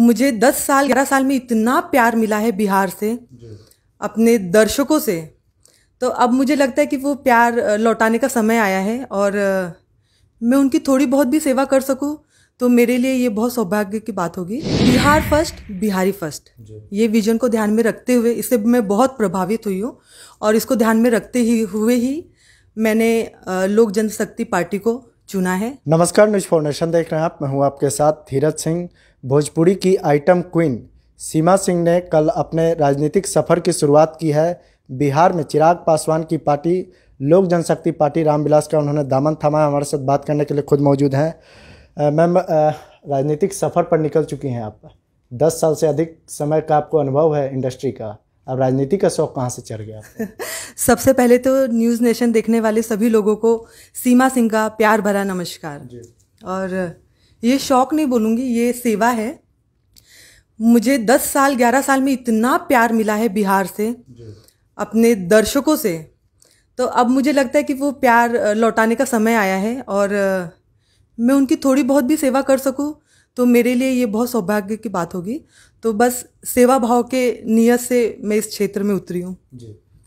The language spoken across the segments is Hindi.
मुझे दस साल ग्यारह साल में इतना प्यार मिला है बिहार से अपने दर्शकों से तो अब मुझे लगता है कि वो प्यार लौटाने का समय आया है और मैं उनकी थोड़ी बहुत भी सेवा कर सकूँ तो मेरे लिए ये बहुत सौभाग्य की बात होगी बिहार फर्स्ट बिहारी फर्स्ट ये विजन को ध्यान में रखते हुए इससे मैं बहुत प्रभावित हुई हूँ और इसको ध्यान में रखते ही हुए ही मैंने लोक जनशक्ति पार्टी को चुना है नमस्कार न्यूज फाउंडेशन देख रहे हैं आप मैं हूँ आपके साथ धीरज सिंह भोजपुरी की आइटम क्वीन सीमा सिंह ने कल अपने राजनीतिक सफर की शुरुआत की है बिहार में चिराग पासवान की पार्टी लोक जनशक्ति पार्टी रामविलास का उन्होंने दामन थामा हमारे साथ बात करने के लिए खुद मौजूद हैं मैम राजनीतिक सफ़र पर निकल चुकी हैं आप दस साल से अधिक समय का आपको अनुभव है इंडस्ट्री का अब राजनीति का शौक कहाँ से चढ़ गया सबसे पहले तो न्यूज़ नेशन देखने वाले सभी लोगों को सीमा सिंह का प्यार भरा नमस्कार और ये शौक नहीं बोलूँगी ये सेवा है मुझे दस साल ग्यारह साल में इतना प्यार मिला है बिहार से अपने दर्शकों से तो अब मुझे लगता है कि वो प्यार लौटाने का समय आया है और मैं उनकी थोड़ी बहुत भी सेवा कर सकूँ तो मेरे लिए ये बहुत सौभाग्य की बात होगी तो बस सेवा भाव के नियत से मैं इस क्षेत्र में उतरी हूँ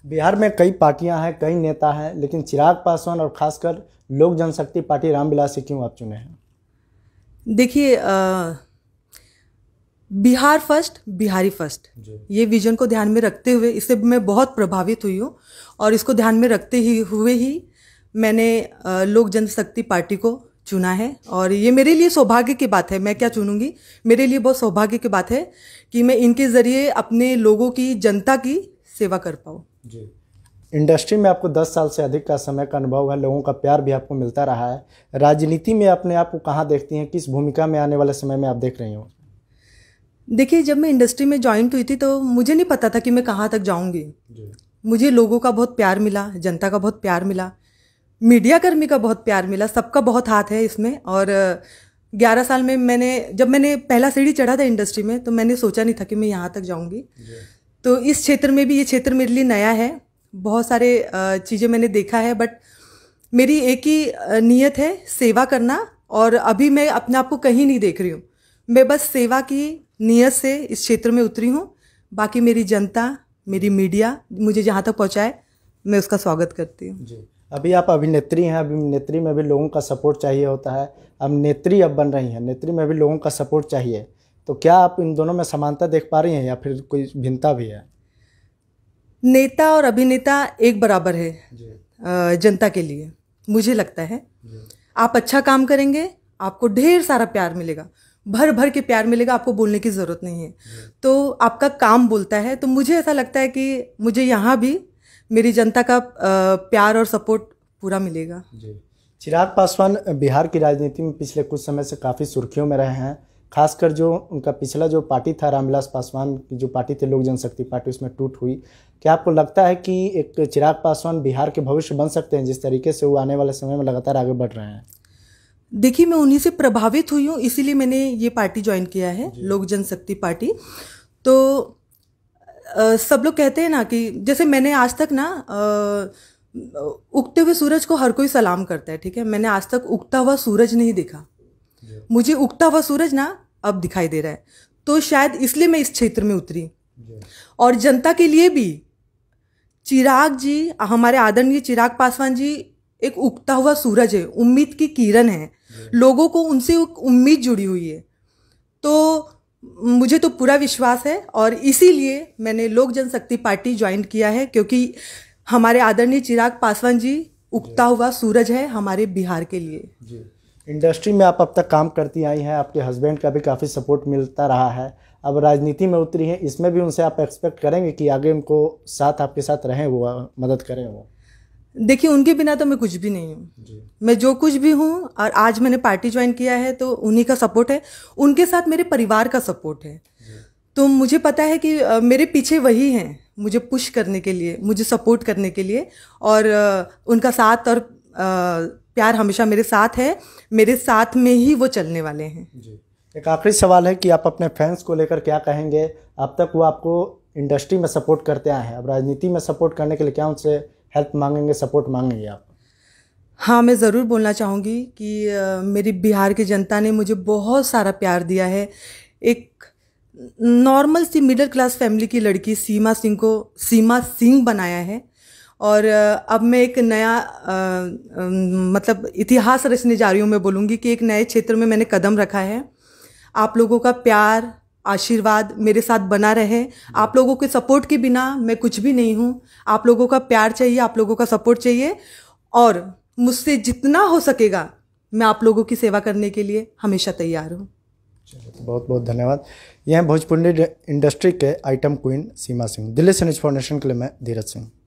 बिहार में कई पार्टियाँ हैं कई नेता हैं लेकिन चिराग पासवान और खासकर लोक जनशक्ति पार्टी रामविलास से क्यों आप चुने हैं देखिए बिहार फर्स्ट बिहारी फर्स्ट ये विजन को ध्यान में रखते हुए इससे मैं बहुत प्रभावित हुई हूँ और इसको ध्यान में रखते ही हुए ही मैंने लोक जनशक्ति पार्टी को चुना है और ये मेरे लिए सौभाग्य की बात है मैं क्या चुनूंगी मेरे लिए बहुत सौभाग्य की बात है कि मैं इनके ज़रिए अपने लोगों की जनता की सेवा कर पाऊँ इंडस्ट्री में आपको 10 साल से अधिक का समय का अनुभव है लोगों का प्यार भी आपको मिलता रहा है राजनीति में अपने आप को कहाँ देखती हैं किस भूमिका में आने वाले समय में आप देख रही हो देखिए जब मैं इंडस्ट्री में ज्वाइंट हुई थी तो मुझे नहीं पता था कि मैं कहाँ तक जाऊँगी मुझे लोगों का बहुत प्यार मिला जनता का बहुत प्यार मिला मीडिया कर्मी का बहुत प्यार मिला सबका बहुत हाथ है इसमें और ग्यारह साल में मैंने जब मैंने पहला सीढ़ी चढ़ा था इंडस्ट्री में तो मैंने सोचा नहीं था कि मैं यहाँ तक जाऊँगी तो इस क्षेत्र में भी ये क्षेत्र मेरे लिए नया है बहुत सारे चीज़ें मैंने देखा है बट मेरी एक ही नीयत है सेवा करना और अभी मैं अपने आप को कहीं नहीं देख रही हूँ मैं बस सेवा की नीयत से इस क्षेत्र में उतरी हूँ बाकी मेरी जनता मेरी मीडिया मुझे जहाँ तक पहुँचाए मैं उसका स्वागत करती हूँ जी अभी आप अभिनेत्री हैं अभिनेत्री में भी लोगों का सपोर्ट चाहिए होता है अब नेत्री अब बन रही हैं नेत्री में भी लोगों का सपोर्ट चाहिए तो क्या आप इन दोनों में समानता देख पा रही हैं या फिर कोई भिन्नता भी है नेता और अभिनेता एक बराबर है जनता के लिए मुझे लगता है आप अच्छा काम करेंगे आपको ढेर सारा प्यार मिलेगा भर भर के प्यार मिलेगा आपको बोलने की ज़रूरत नहीं है तो आपका काम बोलता है तो मुझे ऐसा लगता है कि मुझे यहाँ भी मेरी जनता का प्यार और सपोर्ट पूरा मिलेगा जी चिराग पासवान बिहार की राजनीति में पिछले कुछ समय से काफ़ी सुर्खियों में रहे हैं खासकर जो उनका पिछला जो पार्टी था रामविलास पासवान की जो पार्टी थी लोक जनशक्ति पार्टी उसमें टूट हुई क्या आपको लगता है कि एक चिराग पासवान बिहार के भविष्य बन सकते हैं जिस तरीके से वो आने वाले समय में लगातार आगे बढ़ रहे हैं देखिए मैं उन्हीं से प्रभावित हुई हूँ इसीलिए मैंने ये पार्टी ज्वाइन किया है लोक जनशक्ति पार्टी तो आ, सब लोग कहते हैं ना कि जैसे मैंने आज तक ना उगते हुए सूरज को हर कोई सलाम करता है ठीक है मैंने आज तक उगता हुआ सूरज नहीं देखा मुझे उगता हुआ सूरज ना अब दिखाई दे रहा है तो शायद इसलिए मैं इस क्षेत्र में उतरी और जनता के लिए भी चिराग जी हमारे आदरणीय चिराग पासवान जी एक उगता हुआ सूरज है उम्मीद की किरण है लोगों को उनसे उम्मीद जुड़ी हुई है तो मुझे तो पूरा विश्वास है और इसीलिए मैंने लोक जनशक्ति पार्टी ज्वाइन किया है क्योंकि हमारे आदरणीय चिराग पासवान जी उगता हुआ सूरज है हमारे बिहार के लिए इंडस्ट्री में आप अब तक काम करती आई हैं आपके हस्बैंड का भी काफ़ी सपोर्ट मिलता रहा है अब राजनीति में उतरी हैं इसमें भी उनसे आप एक्सपेक्ट करेंगे कि आगे उनको साथ आपके साथ रहें वो मदद करें वो देखिए उनके बिना तो मैं कुछ भी नहीं हूँ मैं जो कुछ भी हूँ और आज मैंने पार्टी ज्वाइन किया है तो उन्हीं का सपोर्ट है उनके साथ मेरे परिवार का सपोर्ट है तो मुझे पता है कि मेरे पीछे वही हैं मुझे पुश करने के लिए मुझे सपोर्ट करने के लिए और उनका साथ और प्यार हमेशा मेरे साथ है मेरे साथ में ही वो चलने वाले हैं जी एक आखिरी सवाल है कि आप अपने फैंस को लेकर क्या कहेंगे अब तक वो आपको इंडस्ट्री में सपोर्ट करते आए हैं अब राजनीति में सपोर्ट करने के लिए क्या उनसे हेल्प मांगेंगे सपोर्ट मांगेंगे आप हाँ मैं ज़रूर बोलना चाहूँगी कि आ, मेरी बिहार की जनता ने मुझे बहुत सारा प्यार दिया है एक नॉर्मल सी मिडिल क्लास फैमिली की लड़की सीमा सिंह को सीमा सिंह बनाया है और अब मैं एक नया आ, मतलब इतिहास रचने जा रही हूँ मैं बोलूँगी कि एक नए क्षेत्र में मैंने कदम रखा है आप लोगों का प्यार आशीर्वाद मेरे साथ बना रहे आप लोगों के सपोर्ट के बिना मैं कुछ भी नहीं हूँ आप लोगों का प्यार चाहिए आप लोगों का सपोर्ट चाहिए और मुझसे जितना हो सकेगा मैं आप लोगों की सेवा करने के लिए हमेशा तैयार हूँ बहुत बहुत धन्यवाद यह भोजपुरी इंडस्ट्री के आइटम क्वीन सीमा सिंह दिल्ली से न्यूज फाउंडेशन के लिए मैं धीरज सिंह